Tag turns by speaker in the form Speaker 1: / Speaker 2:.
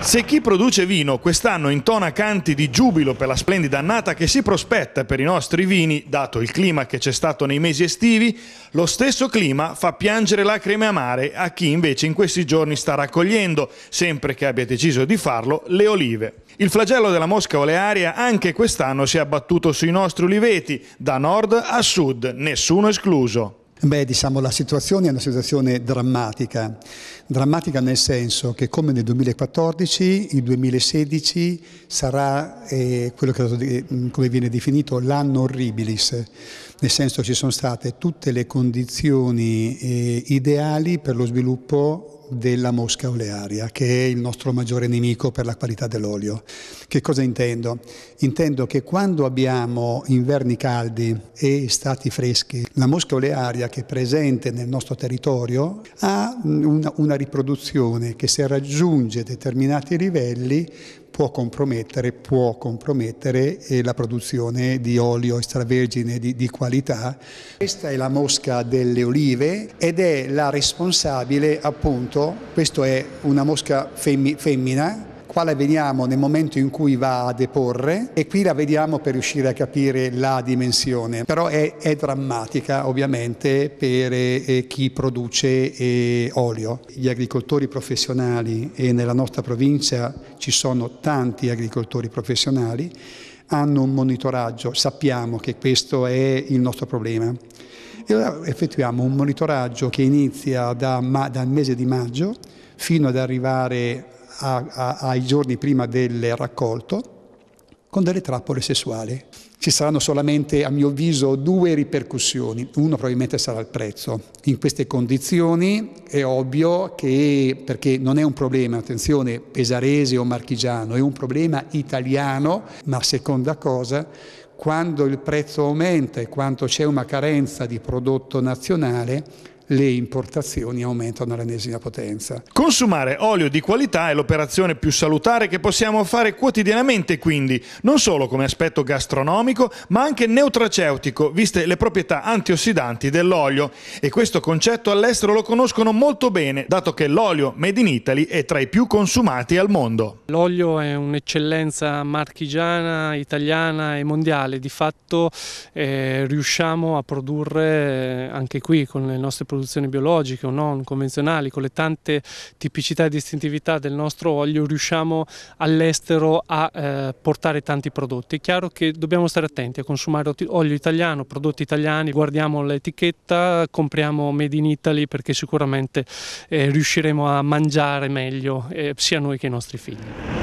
Speaker 1: Se chi produce vino quest'anno intona canti di giubilo per la splendida annata che si prospetta per i nostri vini, dato il clima che c'è stato nei mesi estivi, lo stesso clima fa piangere lacrime amare a chi invece in questi giorni sta raccogliendo, sempre che abbia deciso di farlo, le olive. Il flagello della mosca olearia anche quest'anno si è abbattuto sui nostri oliveti, da nord a sud, nessuno escluso.
Speaker 2: Beh, diciamo la situazione è una situazione drammatica, drammatica nel senso che come nel 2014, il 2016 sarà eh, quello che mm, come viene definito l'anno horribilis, nel senso che ci sono state tutte le condizioni eh, ideali per lo sviluppo della mosca olearia, che è il nostro maggiore nemico per la qualità dell'olio. Che cosa intendo? Intendo che quando abbiamo inverni caldi e estati freschi, la mosca olearia che è presente nel nostro territorio ha una, una riproduzione che se raggiunge determinati livelli può compromettere, può compromettere eh, la produzione di olio extravergine di, di qualità. Questa è la mosca delle olive ed è la responsabile appunto, questa è una mosca femmina, qua la vediamo nel momento in cui va a deporre e qui la vediamo per riuscire a capire la dimensione, però è, è drammatica ovviamente per eh, chi produce eh, olio. Gli agricoltori professionali e nella nostra provincia ci sono tanti agricoltori professionali, hanno un monitoraggio, sappiamo che questo è il nostro problema. E allora effettuiamo un monitoraggio che inizia da, ma, dal mese di maggio fino ad arrivare a, a, ai giorni prima del raccolto con delle trappole sessuali. Ci saranno solamente, a mio avviso, due ripercussioni. Uno probabilmente sarà il prezzo. In queste condizioni è ovvio che, perché non è un problema, attenzione, pesarese o marchigiano, è un problema italiano, ma seconda cosa, quando il prezzo aumenta e quando c'è una carenza di prodotto nazionale, le importazioni aumentano all'ennesima potenza.
Speaker 1: Consumare olio di qualità è l'operazione più salutare che possiamo fare quotidianamente quindi, non solo come aspetto gastronomico, ma anche neutraceutico, viste le proprietà antiossidanti dell'olio. E questo concetto all'estero lo conoscono molto bene, dato che l'olio made in Italy è tra i più consumati al mondo.
Speaker 3: L'olio è un'eccellenza marchigiana, italiana e mondiale. Di fatto eh, riusciamo a produrre eh, anche qui con le nostre produzioni produzioni biologiche o non convenzionali, con le tante tipicità e distintività del nostro olio, riusciamo all'estero a eh, portare tanti prodotti. È chiaro che dobbiamo stare attenti a consumare olio italiano, prodotti italiani, guardiamo l'etichetta, compriamo Made in Italy perché sicuramente eh, riusciremo a mangiare meglio eh, sia noi che i nostri figli.